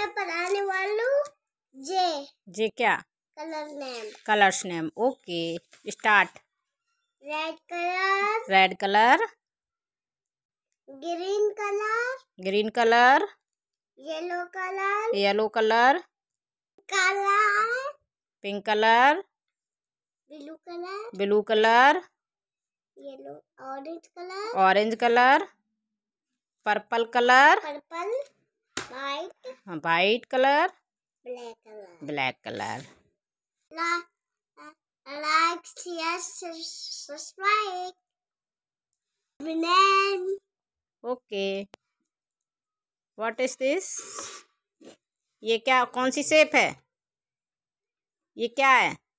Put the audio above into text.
मैं पढ़ाने वालू जे जे क्या colour name colours name okay start red colour red colour green colour green colour yellow colour yellow colour colour pink colour blue colour blue colour yellow orange colour orange colour purple colour purple white colour black colour black colour like okay what is this ये क्या कौन सी shape है ये क्या है